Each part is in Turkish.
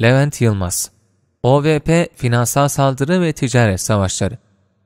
Levent Yılmaz OVP Finansal Saldırı ve Ticaret Savaşları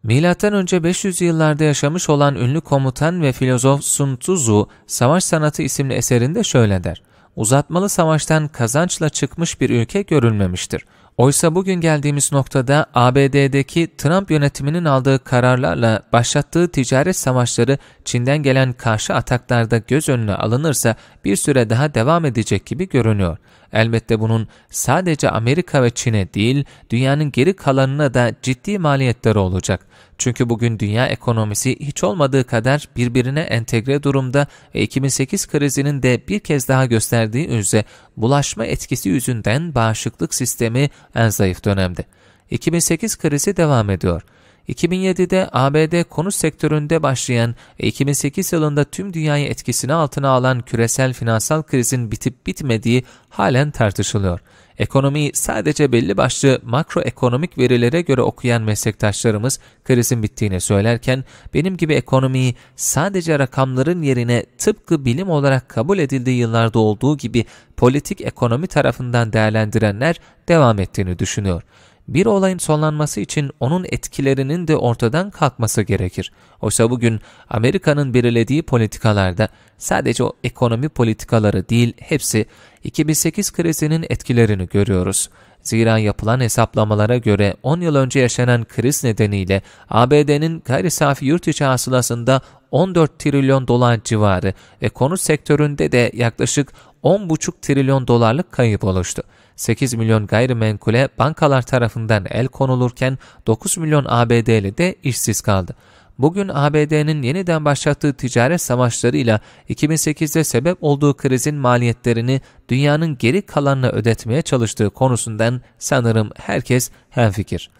Milattan önce 500 yıllarda yaşamış olan ünlü komutan ve filozof Sun Tzu, Savaş Sanatı isimli eserinde şöyle der. Uzatmalı savaştan kazançla çıkmış bir ülke görülmemiştir. Oysa bugün geldiğimiz noktada ABD'deki Trump yönetiminin aldığı kararlarla başlattığı ticaret savaşları Çin'den gelen karşı ataklarda göz önüne alınırsa bir süre daha devam edecek gibi görünüyor. Elbette bunun sadece Amerika ve Çin'e değil, dünyanın geri kalanına da ciddi maliyetleri olacak. Çünkü bugün dünya ekonomisi hiç olmadığı kadar birbirine entegre durumda ve 2008 krizinin de bir kez daha gösterdiği üzere bulaşma etkisi yüzünden bağışıklık sistemi en zayıf dönemdi. 2008 krizi devam ediyor. 2007'de ABD konut sektöründe başlayan ve 2008 yılında tüm dünyayı etkisini altına alan küresel finansal krizin bitip bitmediği halen tartışılıyor. Ekonomiyi sadece belli başlı makroekonomik verilere göre okuyan meslektaşlarımız krizin bittiğini söylerken benim gibi ekonomiyi sadece rakamların yerine tıpkı bilim olarak kabul edildiği yıllarda olduğu gibi politik ekonomi tarafından değerlendirenler devam ettiğini düşünüyor bir olayın sonlanması için onun etkilerinin de ortadan kalkması gerekir. Oysa bugün Amerika'nın belirlediği politikalarda sadece o ekonomi politikaları değil hepsi 2008 krizinin etkilerini görüyoruz. Zira yapılan hesaplamalara göre 10 yıl önce yaşanan kriz nedeniyle ABD'nin gayri safi yurt içi hasılasında 14 trilyon dolar civarı ve konut sektöründe de yaklaşık 10,5 trilyon dolarlık kayıp oluştu. 8 milyon gayrimenkule bankalar tarafından el konulurken 9 milyon ABD'li de işsiz kaldı. Bugün ABD'nin yeniden başlattığı ticaret savaşlarıyla 2008'de sebep olduğu krizin maliyetlerini dünyanın geri kalanına ödetmeye çalıştığı konusundan sanırım herkes hemfikir.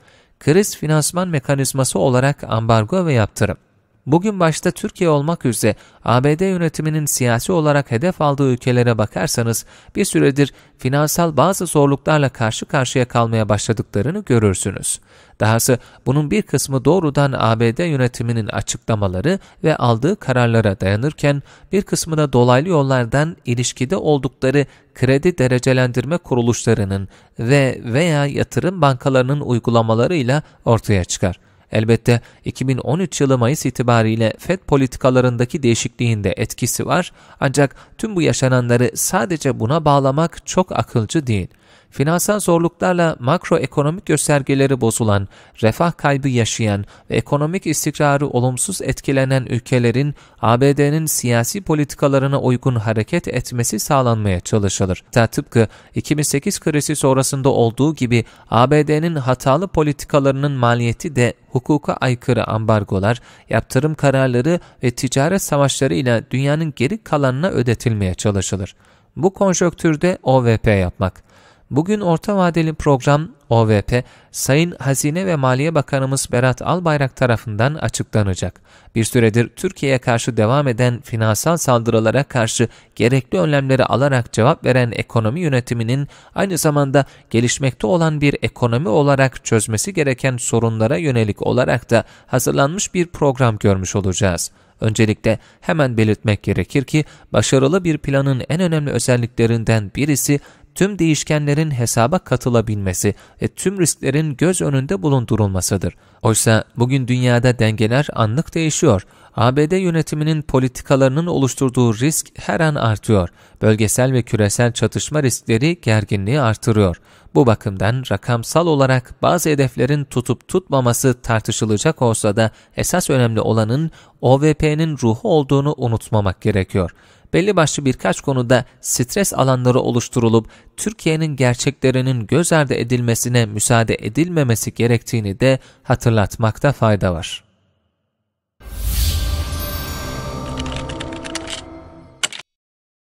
Kriz finansman mekanizması olarak ambargo ve yaptırım. Bugün başta Türkiye olmak üzere ABD yönetiminin siyasi olarak hedef aldığı ülkelere bakarsanız bir süredir finansal bazı zorluklarla karşı karşıya kalmaya başladıklarını görürsünüz. Dahası bunun bir kısmı doğrudan ABD yönetiminin açıklamaları ve aldığı kararlara dayanırken bir kısmı da dolaylı yollardan ilişkide oldukları kredi derecelendirme kuruluşlarının ve veya yatırım bankalarının uygulamalarıyla ortaya çıkar. Elbette 2013 yılı Mayıs itibariyle FED politikalarındaki değişikliğin de etkisi var ancak tüm bu yaşananları sadece buna bağlamak çok akılcı değil. Finansal zorluklarla makroekonomik göstergeleri bozulan, refah kaybı yaşayan ve ekonomik istikrarı olumsuz etkilenen ülkelerin ABD'nin siyasi politikalarına uygun hareket etmesi sağlanmaya çalışılır. Ta tıpkı 2008 krizi sonrasında olduğu gibi ABD'nin hatalı politikalarının maliyeti de hukuka aykırı ambargolar, yaptırım kararları ve ticaret savaşları ile dünyanın geri kalanına ödetilmeye çalışılır. Bu konjöktürde OVP yapmak, Bugün orta vadeli program OVP, Sayın Hazine ve Maliye Bakanımız Berat Albayrak tarafından açıklanacak. Bir süredir Türkiye'ye karşı devam eden finansal saldırılara karşı gerekli önlemleri alarak cevap veren ekonomi yönetiminin aynı zamanda gelişmekte olan bir ekonomi olarak çözmesi gereken sorunlara yönelik olarak da hazırlanmış bir program görmüş olacağız. Öncelikle hemen belirtmek gerekir ki başarılı bir planın en önemli özelliklerinden birisi tüm değişkenlerin hesaba katılabilmesi ve tüm risklerin göz önünde bulundurulmasıdır. Oysa bugün dünyada dengeler anlık değişiyor. ABD yönetiminin politikalarının oluşturduğu risk her an artıyor. Bölgesel ve küresel çatışma riskleri gerginliği artırıyor. Bu bakımdan rakamsal olarak bazı hedeflerin tutup tutmaması tartışılacak olsa da esas önemli olanın OVP'nin ruhu olduğunu unutmamak gerekiyor belli başlı birkaç konuda stres alanları oluşturulup Türkiye'nin gerçeklerinin göz ardı edilmesine müsaade edilmemesi gerektiğini de hatırlatmakta fayda var.